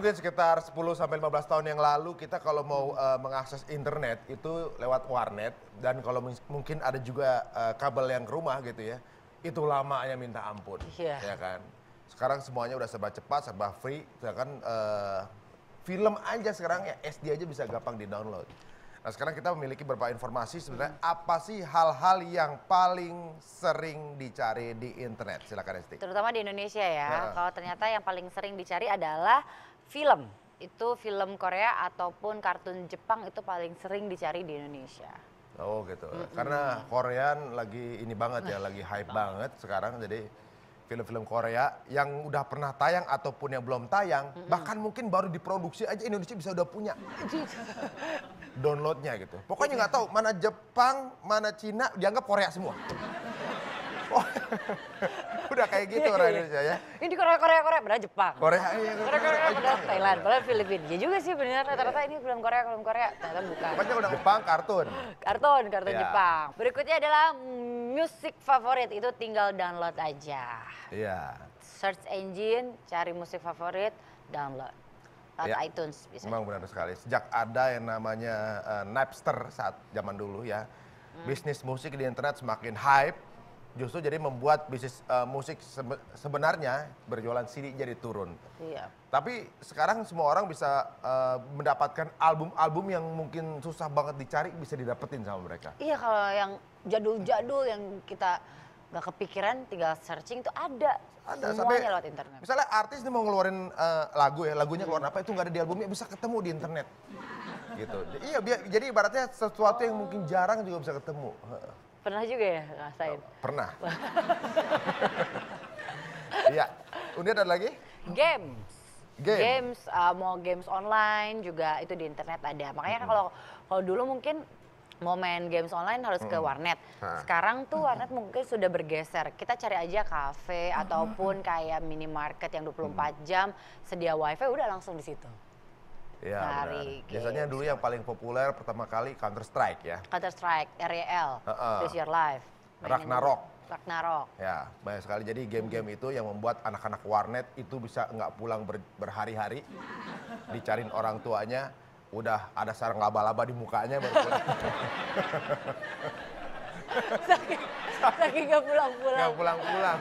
mungkin sekitar 10 sampai 15 tahun yang lalu kita kalau mau uh, mengakses internet itu lewat warnet dan kalau mungkin ada juga uh, kabel yang ke rumah gitu ya. Itu lamanya minta ampun. Yeah. Ya kan? Sekarang semuanya udah serba cepat, serba free, kan uh, film aja sekarang ya SD aja bisa gampang di-download. Nah, sekarang kita memiliki beberapa informasi sebenarnya hmm. apa sih hal-hal yang paling sering dicari di internet? Silakan Esti. Terutama di Indonesia ya. Nah. Kalau ternyata yang paling sering dicari adalah film itu film Korea ataupun kartun Jepang itu paling sering dicari di Indonesia. Oh gitu. Mm -hmm. Karena Korean lagi ini banget ya, lagi hype banget sekarang jadi film-film Korea yang udah pernah tayang ataupun yang belum tayang, mm -hmm. bahkan mungkin baru diproduksi aja Indonesia bisa udah punya downloadnya gitu. Pokoknya nggak tahu mana Jepang, mana Cina dianggap Korea semua. Oh, udah kayak gitu iya, orang iya. Indonesia ya. Ini Korea Korea Korea benar Jepang. Korea Korea iya, Korea, Korea Thailand, benar Filipina. Ya juga sih benar rata-rata ini film Korea film Korea ternyata bukan. Pokoknya udah Jepang kartun. Kartun kartun ya. Jepang. Berikutnya adalah musik favorit itu tinggal download aja. Iya. Search engine cari musik favorit download ya. iTunes bisa. Memang benar sekali. Sejak ada yang namanya uh, Napster saat zaman dulu ya, hmm. bisnis musik di internet semakin hype, justru jadi membuat bisnis uh, musik sebenarnya berjualan CD jadi turun. Iya. Tapi sekarang semua orang bisa uh, mendapatkan album-album yang mungkin susah banget dicari bisa didapetin sama mereka. Iya kalau yang jadul-jadul yang kita nggak kepikiran tinggal searching itu ada. Ada semuanya sampai, lewat internet. Misalnya artis nih mau ngeluarin uh, lagu ya, lagunya keluar apa itu nggak ada di albumnya bisa ketemu di internet. gitu. Iya, jadi ibaratnya sesuatu yang mungkin jarang juga bisa ketemu. Pernah juga ya ngerasain? Oh, pernah. Iya. Kemudian ada lagi? Games. Game. Games, uh, mau games online juga itu di internet ada. Makanya kan kalau kalau dulu mungkin mau main games online harus ke warnet. Sekarang tuh warnet mungkin sudah bergeser. Kita cari aja kafe ataupun kayak minimarket yang 24 jam sedia wifi udah langsung di situ. Ya, Tarik. Biasanya dulu yang paling populer pertama kali Counter Strike ya. Counter Strike, REL, uh -uh. This Your Life. Mainin Ragnarok. Ragnarok. Ya, banyak sekali. Jadi game-game itu yang membuat anak-anak warnet itu bisa nggak pulang ber berhari-hari, dicariin orang tuanya, udah ada sarang laba-laba di mukanya baru pulang. saking, saking pulang-pulang. Gak pulang-pulang.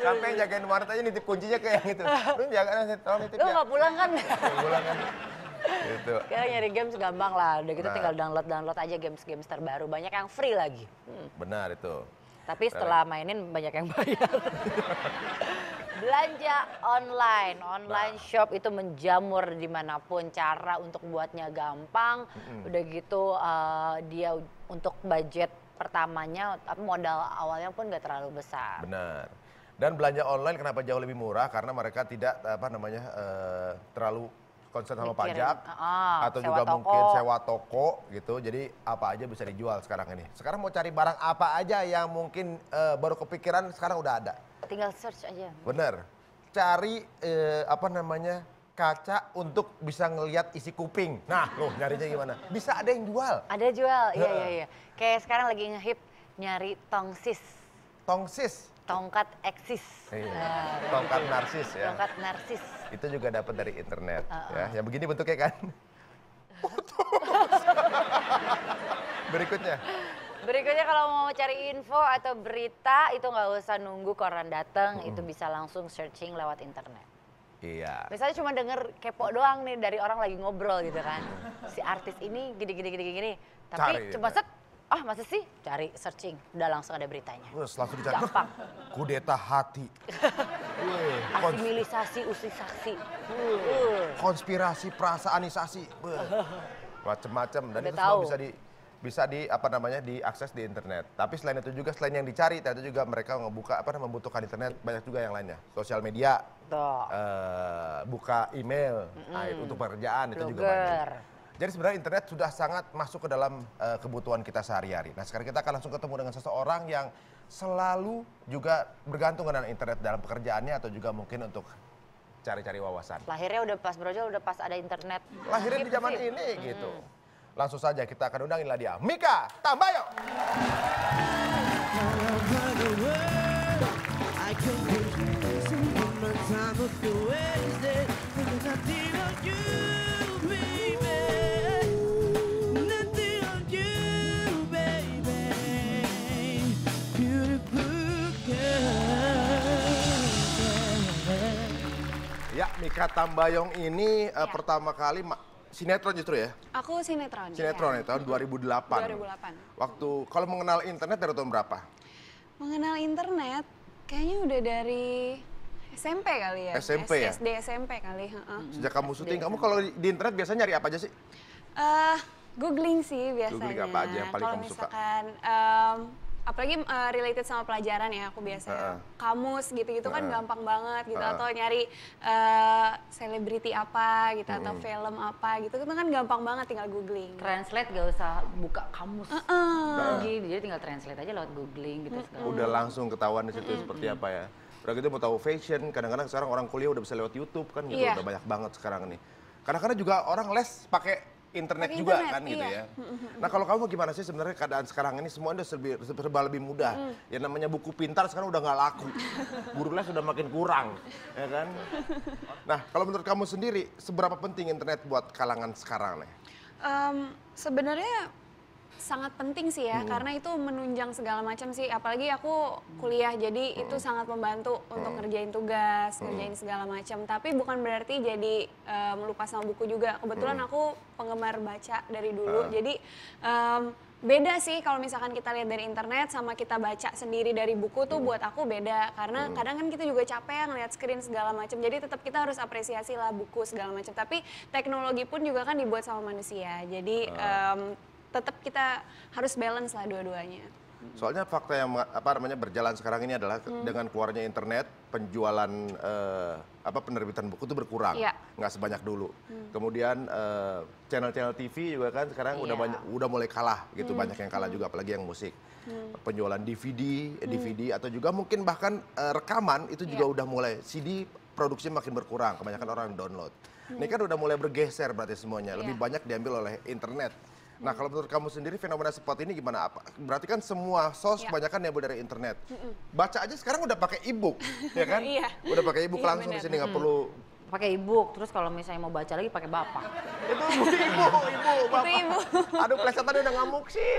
Sampai jagain warnet aja nitip kuncinya kayak gitu, itu. Lu jagain nanti tolong nitip Lu ya? pulang kan? Gak pulang kan? gitu. Kayak nyari games gampang lah. Udah gitu nah. tinggal download-download aja games-games terbaru. Banyak yang free lagi. Hmm. Benar itu. Tapi setelah mainin banyak yang bayar. Belanja online, online nah. shop itu menjamur dimanapun. Cara untuk buatnya gampang. hmm Udah gitu uh, dia untuk budget pertamanya, modal awalnya pun gak terlalu besar. Benar. Dan belanja online kenapa jauh lebih murah? Karena mereka tidak apa namanya uh, terlalu konsen sama Mikirin. pajak ah, atau juga toko. mungkin sewa toko gitu. Jadi apa aja bisa dijual sekarang ini. Sekarang mau cari barang apa aja yang mungkin uh, baru kepikiran sekarang udah ada. Tinggal search aja. Bener. Cari uh, apa namanya kaca untuk bisa ngelihat isi kuping. Nah, loh nyarinya gimana? Bisa ada yang jual. Ada jual, iya iya iya. Kayak sekarang lagi ngehip nyari tongsis. Tongsis? tongkat eksis. Iya. Nah, tongkat gitu. narsis ya. Tongkat narsis. Itu juga dapat dari internet uh -uh. ya. Yang begini bentuknya kan. Berikutnya. Berikutnya kalau mau cari info atau berita itu nggak usah nunggu koran datang, -hmm. itu bisa langsung searching lewat internet. Iya. Misalnya cuma denger kepo doang nih dari orang lagi ngobrol gitu kan. Si artis ini gini gini gini gini. Tapi Cari, cuma ya. set ah masa sih cari searching udah langsung ada beritanya Terus langsung dicari gampang kudeta hati asimilisasi usisasi. konspirasi perasaanisasi macem-macem dan itu semua bisa di bisa di apa namanya diakses di internet. Tapi selain itu juga selain yang dicari, ternyata juga mereka ngebuka apa membutuhkan internet banyak juga yang lainnya. Sosial media, Uh, buka email, mm -mm. Nah, itu untuk pekerjaan Blogger. itu juga banyak. Jadi sebenarnya internet sudah sangat masuk ke dalam uh, kebutuhan kita sehari-hari. Nah sekarang kita akan langsung ketemu dengan seseorang yang selalu juga bergantung dengan internet dalam pekerjaannya atau juga mungkin untuk cari-cari wawasan. Lahirnya udah pas Brojo, udah pas ada internet. Lahirnya di gitu zaman ini hmm. gitu. Langsung saja kita akan undanginlah dia. Mika Tambayo. I kata Tambayong ini ya. uh, pertama kali sinetron justru ya? Aku sinetron. Iya. Sinetron ya, ya tahun 2008. 2008. Waktu kalau mengenal internet dari tahun berapa? Mengenal internet kayaknya udah dari SMP kali ya. SMP ya? SD SMP kali. Hmm. Sejak kamu syuting, kamu kalau di internet biasanya nyari apa aja sih? Uh, googling sih biasanya. Googling apa aja yang paling kamu misalkan, suka? Um, apalagi uh, related sama pelajaran ya aku biasa uh -uh. kamus gitu-gitu uh -uh. kan gampang banget gitu uh -uh. atau nyari eh, selebriti uh, apa gitu uh -uh. atau film apa gitu itu kan gampang banget tinggal googling translate gak usah buka kamus uh -uh. lagi jadi tinggal translate aja lewat googling gitu uh -uh. udah langsung ketahuan di situ uh -uh. seperti apa ya udah gitu mau tahu fashion kadang-kadang sekarang orang kuliah udah bisa lewat YouTube kan gitu yeah. udah banyak banget sekarang nih kadang-kadang juga orang les pakai internet Dari juga internet, kan gitu iya. gitu ya. Nah kalau kamu gimana sih sebenarnya keadaan sekarang ini semua udah serba, serba lebih mudah. Mm. Ya namanya buku pintar sekarang udah nggak laku. Guru les sudah makin kurang, ya kan? Nah kalau menurut kamu sendiri seberapa penting internet buat kalangan sekarang nih? Um, sebenarnya sangat penting sih ya hmm. karena itu menunjang segala macam sih apalagi aku kuliah jadi hmm. itu sangat membantu hmm. untuk ngerjain tugas hmm. ngerjain segala macam tapi bukan berarti jadi um, eh, lupa sama buku juga kebetulan hmm. aku penggemar baca dari dulu hmm. jadi um, beda sih kalau misalkan kita lihat dari internet sama kita baca sendiri dari buku tuh hmm. buat aku beda karena hmm. kadang kan kita juga capek ya ngeliat screen segala macam jadi tetap kita harus apresiasi lah buku segala macam tapi teknologi pun juga kan dibuat sama manusia jadi hmm. um, tetap kita harus balance lah dua-duanya. Soalnya fakta yang apa namanya berjalan sekarang ini adalah hmm. dengan keluarnya internet, penjualan eh, apa penerbitan buku itu berkurang, ya. nggak sebanyak dulu. Hmm. Kemudian eh, channel-channel eh, TV juga kan sekarang ya. udah iya. banyak, udah mulai kalah gitu, hmm. banyak yang kalah hmm. juga, apalagi yang musik. Hmm. Penjualan DVD, eh, hmm. DVD atau juga mungkin bahkan eh, rekaman itu juga ya. udah mulai CD produksi makin berkurang, kebanyakan hmm. orang download. Hmm. Ini kan udah mulai bergeser berarti semuanya, lebih iya. banyak diambil oleh internet Nah, kalau menurut kamu sendiri fenomena seperti ini gimana? Apa berarti kan semua sos ya. kebanyakan nemu dari internet. Baca aja sekarang udah pakai e ya kan? iya. Udah pakai e-book iya, langsung di sini nggak hmm. perlu pakai ibu terus kalau misalnya mau baca lagi pakai bapak itu ibu ibu ibu bapak itu ibu aduh pleset tadi udah ngamuk sih.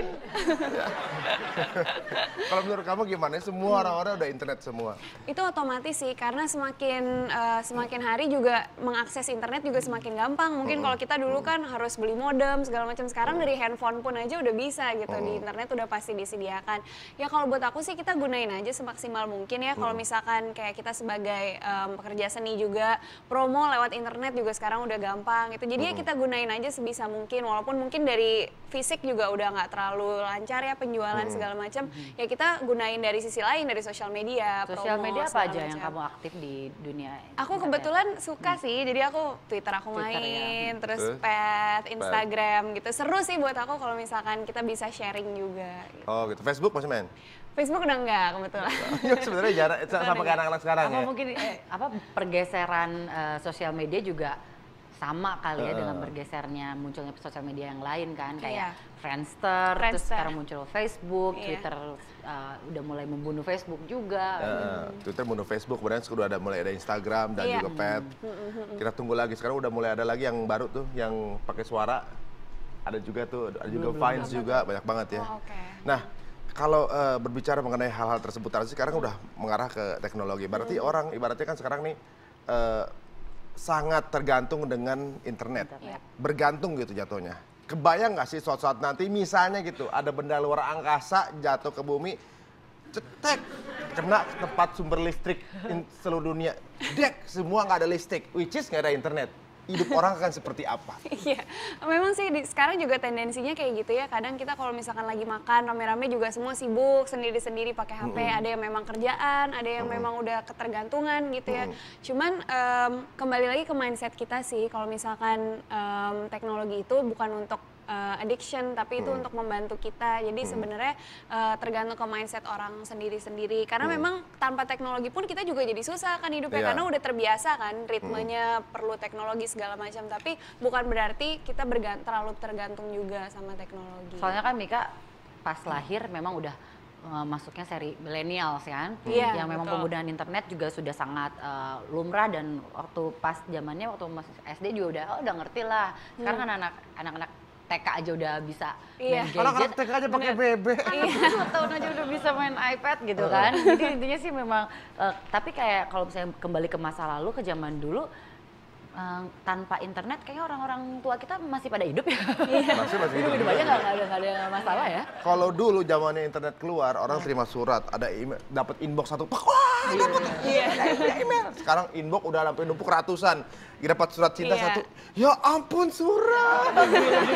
kalau menurut kamu gimana semua hmm. orang-orang udah internet semua itu otomatis sih karena semakin uh, semakin hari juga mengakses internet juga semakin gampang mungkin hmm. kalau kita dulu hmm. kan harus beli modem segala macam sekarang dari handphone pun aja udah bisa gitu di internet udah pasti disediakan ya kalau buat aku sih kita gunain aja semaksimal mungkin ya kalau misalkan kayak kita sebagai um, pekerja seni juga promo lewat internet juga sekarang udah gampang gitu. jadi ya kita gunain aja sebisa mungkin walaupun mungkin dari fisik juga udah nggak terlalu lancar ya penjualan segala macam ya kita gunain dari sisi lain dari sosial media sosial media apa aja macem. yang kamu aktif di dunia aku internet. kebetulan suka mm. sih jadi aku twitter aku twitter, ya. main ya. terus pet instagram gitu seru sih buat aku kalau misalkan kita bisa sharing juga gitu. oh gitu facebook masih main Facebook udah enggak kebetulan. ya sebenarnya jarang sama kayak anak-anak sekarang apa ya. mungkin eh, apa pergeseran uh, sosial media juga sama kali ya dengan eh. bergesernya munculnya sosial media yang lain kan kayak yeah. Friendster, Friendster terus sekarang muncul Facebook, yeah. Twitter uh, udah mulai membunuh Facebook juga. Uh, hmm. Twitter membunuh Facebook, kemudian sekarang ada mulai ada Instagram dan yeah. juga Pet. Mm-hmm. Mm-hmm, mm-hmm. Kita tunggu lagi sekarang udah mulai ada lagi yang baru tuh yang pakai suara. Ada juga tuh, ada juga Vines juga banyak banget ya. Oh, okay. Nah, kalau uh, berbicara mengenai hal-hal tersebut, tadi sekarang udah mengarah ke teknologi. Berarti hmm. orang ibaratnya kan sekarang nih uh, sangat tergantung dengan internet, internet. Iya. bergantung gitu jatuhnya. Kebayang nggak sih suatu saat nanti misalnya gitu ada benda luar angkasa jatuh ke bumi, cetek kena tempat sumber listrik in seluruh dunia, dek semua nggak ada listrik, which is nggak ada internet hidup orang akan seperti apa. Iya, memang sih di, sekarang juga tendensinya kayak gitu ya. Kadang kita kalau misalkan lagi makan rame-rame juga semua sibuk sendiri-sendiri pakai HP. Mm -hmm. Ada yang memang kerjaan, ada yang mm -hmm. memang udah ketergantungan gitu ya. Mm -hmm. Cuman um, kembali lagi ke mindset kita sih. Kalau misalkan um, teknologi itu bukan untuk uh, addiction tapi itu hmm. untuk membantu kita jadi hmm. sebenarnya uh, tergantung ke mindset orang sendiri-sendiri karena hmm. memang tanpa teknologi pun kita juga jadi susah kan hidupnya yeah. karena udah terbiasa kan hmm. ritmenya hmm. perlu teknologi segala macam tapi bukan berarti kita bergant terlalu tergantung juga sama teknologi soalnya kan Mika pas lahir memang udah eh, masuknya seri millennials kan yeah, yang memang betul. penggunaan internet juga sudah sangat uh, lumrah dan waktu pas zamannya waktu masih SD juga udah oh, udah ngerti lah sekarang hmm. kan anak-anak TK aja udah bisa iya. main gadget. anak TK aja pakai BB. Iya, tahun aja udah bisa main iPad gitu kan. Jadi intinya sih memang, uh, tapi kayak kalau misalnya kembali ke masa lalu, ke zaman dulu, Uh, tanpa internet kayaknya orang-orang tua kita masih pada hidup ya. Iya. Masih masih hidup. Hidup aja nggak ada gak ada masalah ya. Kalau dulu zamannya internet keluar orang iya. terima surat ada email dapat inbox satu wah dapat iya. iya. email. Sekarang inbox udah sampai numpuk ratusan. Dapat surat cinta iya. satu. Ya ampun surat.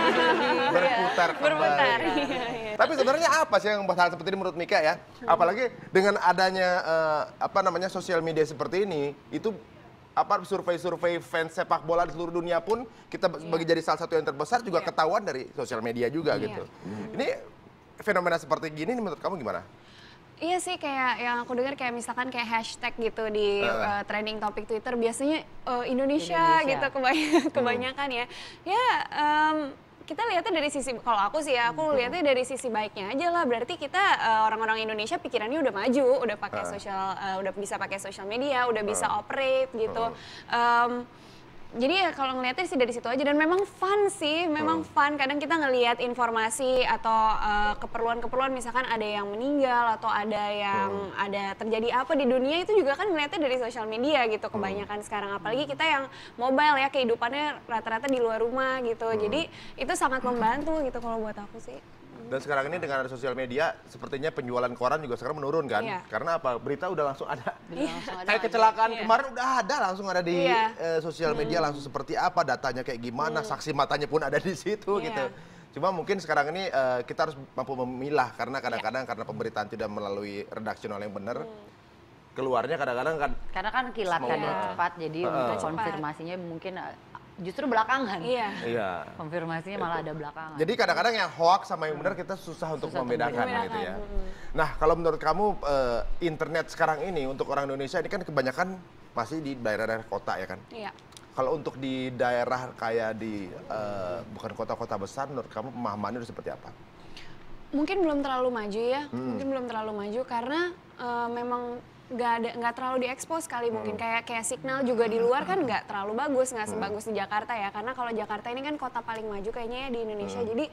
Berputar Berputar. Tapi sebenarnya apa sih yang hal seperti ini menurut Mika ya? Hmm. Apalagi dengan adanya uh, apa namanya sosial media seperti ini itu apa survei-survei fans sepak bola di seluruh dunia pun kita yeah. Iya. bagi jadi salah satu yang terbesar juga yeah. ketahuan dari sosial media juga yeah. gitu. Yeah. Hmm. Ini fenomena seperti gini menurut kamu gimana? Iya sih kayak yang aku dengar kayak misalkan kayak hashtag gitu di uh. Uh, trending topik Twitter biasanya uh, Indonesia, Indonesia gitu kebany hmm. kebanyakan ya. Ya um, kita lihatnya dari sisi kalau aku sih ya aku mm-hmm. lihatnya dari sisi baiknya aja lah berarti kita orang eh, orang-orang Indonesia pikirannya udah maju udah pakai uh. Ah. sosial uh, eh, udah bisa pakai sosial media udah bisa ah. operate gitu um, jadi ya kalau ngeliatnya sih dari situ aja dan memang fun sih, memang hmm. fun. Kadang kita ngelihat informasi atau eh, keperluan-keperluan uh, misalkan ada yang meninggal atau ada yang hmm. ada terjadi apa di dunia itu juga kan ngeliatnya dari sosial media gitu hmm. kebanyakan hmm. sekarang apalagi kita yang mobile ya kehidupannya rata-rata di luar rumah gitu. Hmm. Jadi itu sangat membantu gitu kalau buat aku sih. Dan sekarang ini dengan ada sosial media, sepertinya penjualan koran juga sekarang menurun kan? Iya. Karena apa? Berita udah langsung ada. Iya. Kayak kecelakaan iya. kemarin udah ada langsung ada di iya. eh, sosial media hmm. langsung seperti apa datanya kayak gimana, hmm. saksi matanya pun ada di situ iya. gitu. Cuma mungkin sekarang ini uh, kita harus mampu memilah karena kadang-kadang karena pemberitaan tidak melalui redaksional yang benar. Hmm keluarnya kadang-kadang kan karena kan kilat kan cepat jadi uh, konfirmasinya mungkin eh, justru belakangan. Iya. iya. Konfirmasinya malah ada belakangan. Jadi kadang-kadang yang hoax sama yang benar kita susah untuk susah membedakan, membedakan gitu ya. Nah, kalau menurut kamu uh, internet sekarang ini untuk orang Indonesia ini kan kebanyakan pasti di daerah-daerah kota ya kan? Iya. Kalau untuk di daerah kayak di uh, bukan kota-kota besar menurut kamu pemahamannya itu seperti apa? Mungkin belum terlalu maju ya. Hmm. Mungkin belum terlalu maju karena uh, memang nggak ada nggak terlalu diekspos kali hmm. mungkin kayak kayak signal juga di luar kan nggak terlalu bagus nggak hmm. sebagus di Jakarta ya karena kalau Jakarta ini kan kota paling maju kayaknya ya di Indonesia hmm. jadi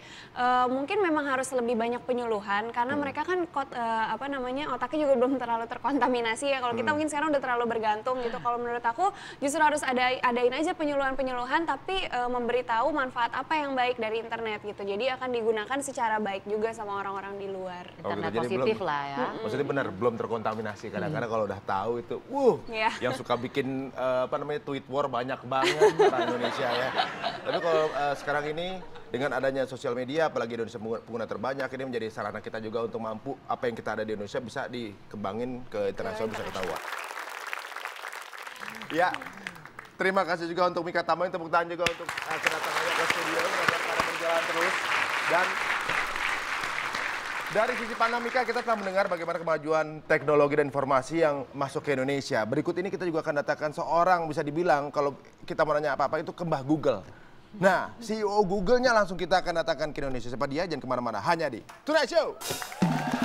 uh, mungkin memang harus lebih banyak penyuluhan karena hmm. mereka kan kot, uh, apa namanya otaknya juga belum terlalu terkontaminasi ya kalau hmm. kita mungkin sekarang udah terlalu bergantung gitu kalau menurut aku justru harus ada adain aja penyuluhan penyuluhan tapi uh, memberitahu manfaat apa yang baik dari internet gitu jadi akan digunakan secara baik juga sama orang-orang di luar oh, internet gitu. positif belum, lah ya maksudnya benar belum terkontaminasi kadang kalau udah tahu itu, wuh, yeah. yang suka bikin uh, apa namanya tweet war banyak banget orang Indonesia ya. Tapi kalau uh, sekarang ini dengan adanya sosial media, apalagi Indonesia pengguna terbanyak, ini menjadi sarana kita juga untuk mampu apa yang kita ada di Indonesia bisa dikembangin ke internasional bisa ketahuan. Ya, terima kasih juga untuk Mika Tambahin, tepuk tangan juga untuk uh, eh, kedatangannya ke studio, para berjalan terus. Dan dari sisi Pandemika kita telah mendengar bagaimana kemajuan teknologi dan informasi yang masuk ke Indonesia. Berikut ini kita juga akan datangkan seorang bisa dibilang kalau kita mau nanya apa-apa itu kembah Google. Nah, CEO Google-nya langsung kita akan datangkan ke Indonesia. Siapa dia? Jangan kemana-mana. Hanya di Tonight Show.